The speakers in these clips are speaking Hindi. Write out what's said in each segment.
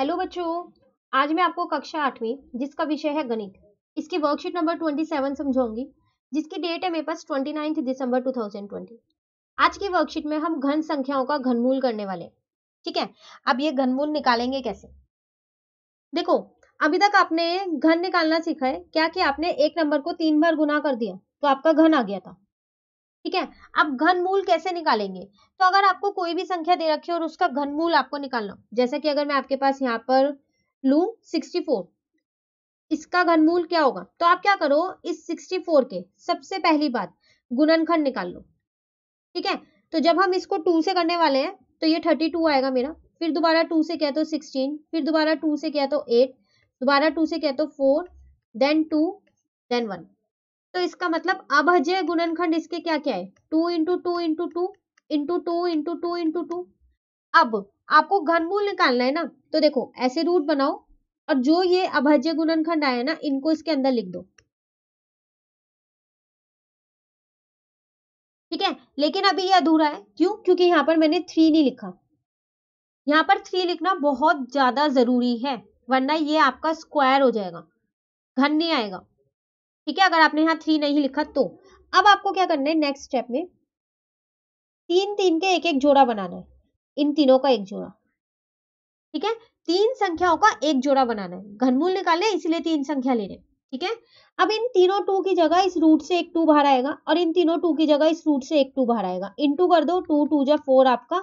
हेलो बच्चों आज मैं आपको कक्षा आठवीं जिसका विषय है गणित इसकी वर्कशीट नंबर ट्वेंटी सेवन समझाऊंगी जिसकी डेट है मेरे पास ट्वेंटी नाइन्थ दिसंबर टू थाउजेंड ट्वेंटी आज की वर्कशीट में हम घन संख्याओं का घनमूल करने वाले ठीक है अब ये घनमूल निकालेंगे कैसे देखो अभी तक आपने घन निकालना सीखा है क्या कि आपने एक नंबर को तीन बार गुना कर दिया तो आपका घन आ गया था ठीक है अब घनमूल कैसे निकालेंगे तो अगर आपको कोई भी संख्या दे रखी है और उसका घनमूल आपको निकालना जैसे कि अगर मैं आपके पास यहाँ पर लू 64 इसका घनमूल क्या होगा तो आप क्या करो इस 64 के सबसे पहली बात गुणनखंड निकाल लो ठीक है तो जब हम इसको टू से करने वाले हैं तो ये थर्टी टू आएगा मेरा फिर दोबारा टू से क्या तो सिक्सटीन फिर दोबारा टू से क्या तो एट दोबारा टू से क्या तो four then two then one तो इसका मतलब अभजय गुणनखंड इसके क्या क्या है two into two into two into two into two into two अब आपको घनमूल निकालना है ना तो देखो ऐसे रूट बनाओ और जो ये अभाज्य गुणनखंड आया ना इनको इसके अंदर लिख दो ठीक है लेकिन अभी ये अधूरा है क्यों क्योंकि यहाँ पर मैंने थ्री नहीं लिखा यहाँ पर थ्री लिखना बहुत ज्यादा जरूरी है वरना ये आपका स्क्वायर हो जाएगा घन नहीं आएगा ठीक है अगर आपने यहाँ थ्री नहीं लिखा तो अब आपको क्या करना है नेक्स्ट स्टेप में तीन तीन के एक एक जोड़ा बनाना है इन तीनों का एक जोड़ा ठीक है तीन संख्याओं का एक जोड़ा बनाना है घनमूल निकालना है इसलिए तीन संख्या लेने ठीक है अब इन तीनों टू की जगह इस रूट से एक टू बाहर आएगा और इन तीनों टू की जगह इस रूट से एक टू बाहर आएगा इन टू कर दो टू टू जब फोर आपका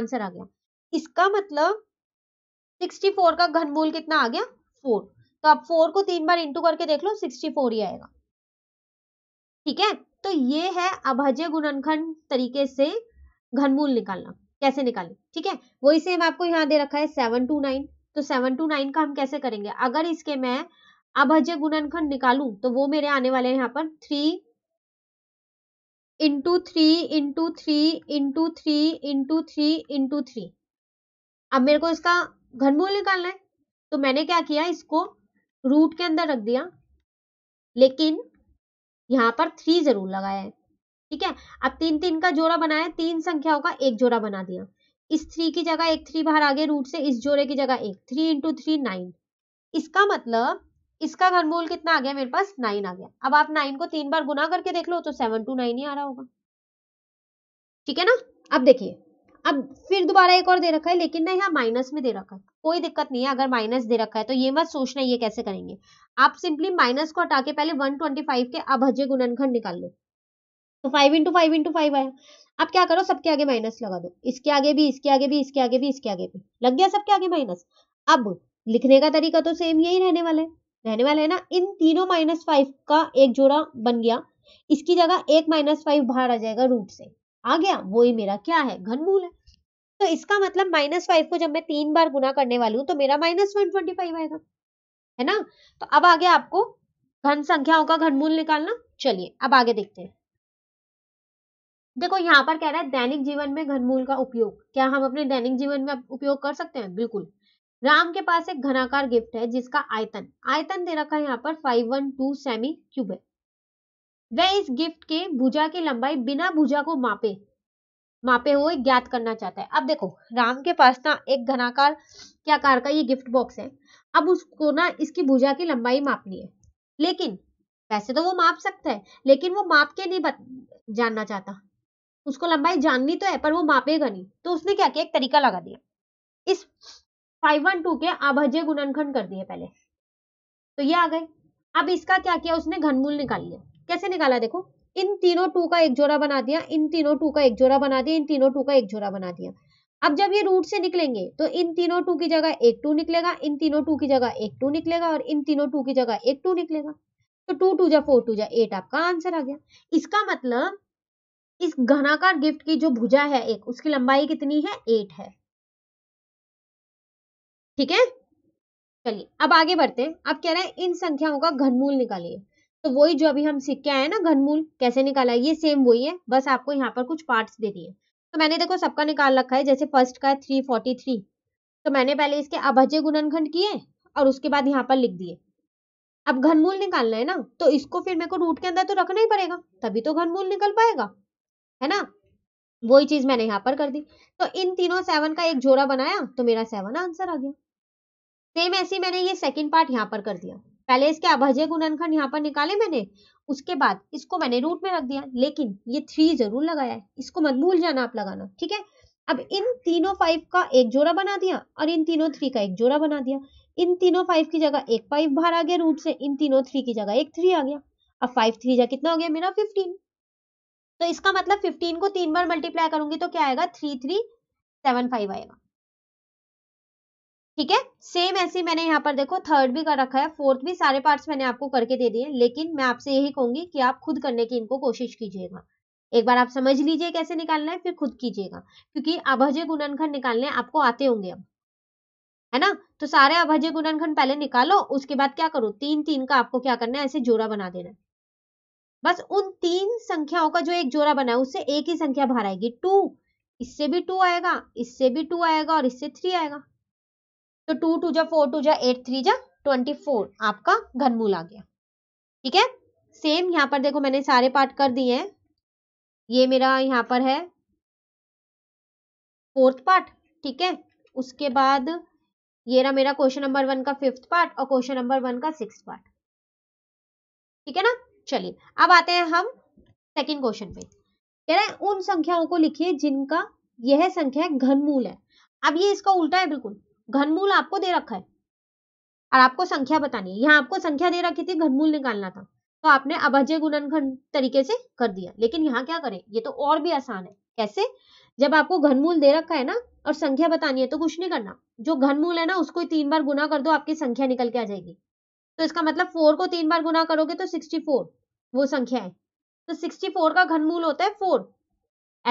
आंसर आ गया इसका मतलब सिक्सटी फोर का घनमूल कितना आ गया फोर तो आप फोर को तीन बार इंटू करके देख लो सिक्सटी फोर ही आएगा ठीक है तो ये है अभाज्य गुणनखंड तरीके से घनमूल निकालना कैसे निकालें ठीक है वही सेम आपको यहाँ दे रखा है सेवन टू नाइन तो सेवन टू नाइन का हम कैसे करेंगे अगर इसके मैं अभाज्य गुणनखंड निकालू तो वो मेरे आने वाले हैं यहाँ पर three into three into three into three into three into three अब मेरे को इसका घनमूल निकालना है तो मैंने क्या किया इसको रूट के अंदर रख दिया लेकिन यहाँ पर थ्री जरूर लगाया है ठीक है अब तीन तीन का जोड़ा बनाया तीन संख्याओं का एक जोड़ा बना दिया इस थ्री की जगह एक थ्री बाहर आगे रूट से इस जोड़े की जगह एक थ्री इंटू थ्री नाइन इसका मतलब इसका घनमूल कितना आ गया मेरे पास नाइन आ गया अब आप नाइन को तीन बार गुना करके देख लो तो सेवन टू नाइन ही आ रहा होगा ठीक है ना अब देखिए अब फिर दोबारा एक और दे रखा है लेकिन ना यहाँ माइनस में दे रखा है कोई दिक्कत नहीं है अगर माइनस दे रखा है तो ये मत सोचना ये कैसे करेंगे आप सिंपली माइनस को हटा के पहले 125 के अभज्य गुणनखंड निकाल लो तो five into five into five आया अब क्या करो सबके आगे माइनस लगा दो इसके आगे भी इसके आगे भी इसके आगे भी इसके आगे भी लग गया सबके आगे माइनस अब लिखने का तरीका तो सेम यही रहने वाला है रहने वाला है ना इन तीनों माइनस फाइव का एक जोड़ा बन गया इसकी जगह एक माइनस फाइव बाहर आ जाएगा रूट से आ गया वो ही मेरा क्या है घनमूल है तो इसका मतलब माइनस फाइव को जब मैं तीन बार गुना करने वाली हूँ तो मेरा माइनस वन ट्वेंटी फाइव आएगा है ना तो अब आगे आपको घन संख्याओं का घनमूल निकालना चलिए अब आगे देखते हैं देखो यहाँ पर कह रहा है दैनिक जीवन में घनमूल का उपयोग क्या हम अपने दैनिक जीवन में उपयोग कर सकते हैं बिल्कुल राम के पास एक घनाकार गिफ्ट है जिसका आयतन आयतन दे रखा है यहाँ पर 512 सेमी क्यूब है वह इस गिफ्ट के भुजा की लंबाई बिना भुजा को मापे मापे हुए ज्ञात करना चाहता है अब देखो राम के पास ना एक घनाकार क्या कार का ये गिफ्ट बॉक्स है अब उसको ना इसकी भुजा की लंबाई मापनी है लेकिन वैसे तो वो माप सकता है लेकिन वो माप के नहीं जानना चाहता उसको लंबाई जाननी तो है पर वो मापेगा नहीं तो उसने क्या किया एक तरीका लगा दिया इस फाइव वन टू के आभाज्य गुणनखंड कर दिए पहले तो ये आ गए अब इसका क्या किया उसने घनमूल निकाल लिया कैसे निकाला देखो इन तीनों टू का एक जोड़ा बना दिया इन तीनों टू का एक जोड़ा बना दिया इन तीनों टू का एक जोड़ा बना दिया अब जब ये रूट से निकलेंगे तो इन तीनों टू की जगह एक टू निकलेगा इन तीनों टू की जगह एक टू निकलेगा और इन तीनों टू की जगह एक टू निकलेगा तो टू टू जा फोर टू जा एट आपका आंसर आ गया इसका मतलब इस घनाकार गिफ्ट की जो भुजा है एक उसकी लंबाई कितनी है एट है ठीक है चलिए अब आगे बढ़ते हैं अब कह रहे हैं इन संख्याओं का घनमूल निकालिए तो वही जो अभी हम सीख के आए ना घनमूल कैसे निकाला ये सेम वही है बस आपको यहाँ पर कुछ पार्ट्स दे दिए तो मैंने देखो सबका निकाल रखा है जैसे फर्स्ट का है थ्री फोर्टी थ्री तो मैंने पहले इसके अभज्य गुणनखंड किए और उसके बाद यहाँ पर लिख दिए अब घनमूल निकालना है ना तो इसको फिर मेरे को रूट के अंदर तो रखना ही पड़ेगा तभी तो घनमूल निकल पाएगा है ना वही चीज मैंने यहाँ पर कर दी तो इन तीनों सेवन का एक जोड़ा बनाया तो मेरा सेवन आंसर आ गया सेम ऐसे मैंने ये सेकंड पार्ट यहाँ पर कर दिया पहले इसके अभजय गुणनखंड यहाँ पर निकाले मैंने उसके बाद इसको मैंने रूट में रख दिया लेकिन ये थ्री जरूर लगाया है इसको मत भूल जाना आप लगाना ठीक है अब इन तीनों फाइव का एक जोड़ा बना दिया और इन तीनों थ्री का एक जोड़ा बना दिया इन तीनों फाइव की जगह एक फाइव बाहर आ गया रूट से इन तीनों थ्री की जगह एक थ्री आ गया अब फाइव थ्री जा कितना हो गया मेरा फिफ्टीन तो इसका मतलब फिफ्टीन को तीन बार मल्टीप्लाई करूंगी तो क्या आएगा थ्री थ्री सेवन फाइव आएगा ठीक है सेम ऐसे मैंने यहाँ पर देखो थर्ड भी कर रखा है फोर्थ भी सारे पार्ट्स मैंने आपको करके दे दिए लेकिन मैं आपसे यही कहूंगी कि आप खुद करने की इनको कोशिश कीजिएगा एक बार आप समझ लीजिए कैसे निकालना है फिर खुद कीजिएगा क्योंकि अभजय गुणनखंड निकालने आपको आते होंगे अब है ना तो सारे अभजय गुणनखंड पहले निकालो उसके बाद क्या करो तीन तीन का आपको क्या करना है ऐसे जोड़ा बना देना है बस उन तीन संख्याओं का जो एक जोड़ा बना है उससे एक ही संख्या बाहर आएगी टू इससे भी टू आएगा इससे भी टू आएगा और इससे थ्री आएगा तो टू टू जा फोर टू जा एट थ्री जा ट्वेंटी फोर आपका घनमूल आ गया ठीक है सेम यहाँ पर देखो मैंने सारे पार्ट कर दिए हैं ये मेरा यहाँ पर है फोर्थ पार्ट ठीक है उसके बाद ये रहा मेरा क्वेश्चन नंबर वन का फिफ्थ पार्ट और क्वेश्चन नंबर वन का सिक्स पार्ट ठीक है ना चलिए अब आते हैं हम सेकंड क्वेश्चन पे कह रहे हैं उन संख्याओं को लिखिए जिनका यह संख्या घनमूल है अब ये इसका उल्टा है बिल्कुल घनमूल आपको दे रखा है और आपको संख्या बतानी है यहाँ आपको संख्या दे रखी थी घनमूल निकालना था तो आपने अभाज्य गुणनखंड तरीके से कर दिया लेकिन यहाँ क्या करें ये तो और भी आसान है कैसे जब आपको घनमूल दे रखा है ना और संख्या बतानी है तो कुछ नहीं करना जो घनमूल है ना उसको तीन बार गुना कर दो आपकी संख्या निकल के आ जाएगी तो इसका मतलब फोर को तीन बार गुना करोगे तो सिक्सटी फोर वो संख्या है तो सिक्सटी फोर का घनमूल होता है फोर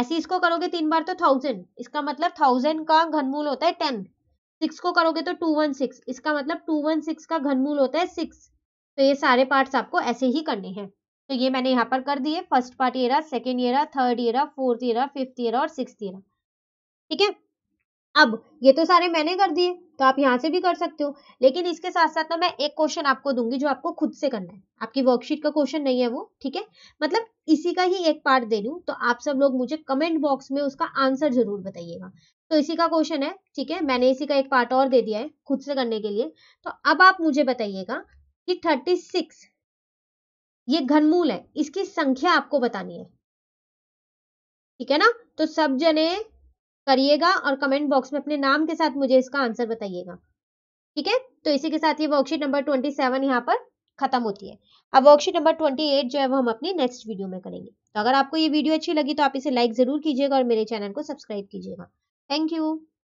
ऐसे इसको करोगे तीन बार तो थाउजेंड इसका मतलब थाउजेंड का घनमूल होता है टेन सिक्स को करोगे तो टू वन सिक्स इसका मतलब टू वन सिक्स का घनमूल होता है सिक्स तो ये सारे पार्ट्स आपको ऐसे ही करने हैं तो ये मैंने यहाँ पर कर दिए फर्स्ट पार्ट ये रहा सेकेंड ये रहा थर्ड ये रहा फोर्थ ये रहा फिफ्थ ये रहा और सिक्स ये रहा ठीक है अब ये तो सारे मैंने कर दिए तो आप यहाँ से भी कर सकते हो लेकिन इसके साथ साथ ना मैं एक क्वेश्चन आपको दूंगी जो आपको खुद से करना है आपकी वर्कशीट का क्वेश्चन नहीं है वो ठीक है मतलब इसी का ही एक पार्ट दे दू तो आप सब लोग मुझे कमेंट बॉक्स में उसका आंसर जरूर बताइएगा तो इसी का क्वेश्चन है ठीक है मैंने इसी का एक पार्ट और दे दिया है खुद से करने के लिए तो अब आप मुझे बताइएगा कि थर्टी सिक्स ये घनमूल है इसकी संख्या आपको बतानी है ठीक है ना तो सब जने करिएगा और कमेंट बॉक्स में अपने नाम के साथ मुझे इसका आंसर बताइएगा ठीक है तो इसी के साथ ये वर्कशीट नंबर ट्वेंटी सेवन यहाँ पर खत्म होती है अब वर्कशीट नंबर ट्वेंटी एट जो है वो हम अपने नेक्स्ट वीडियो में करेंगे तो अगर आपको ये वीडियो अच्छी लगी तो आप इसे लाइक जरूर कीजिएगा और मेरे चैनल को सब्सक्राइब कीजिएगा थैंक यू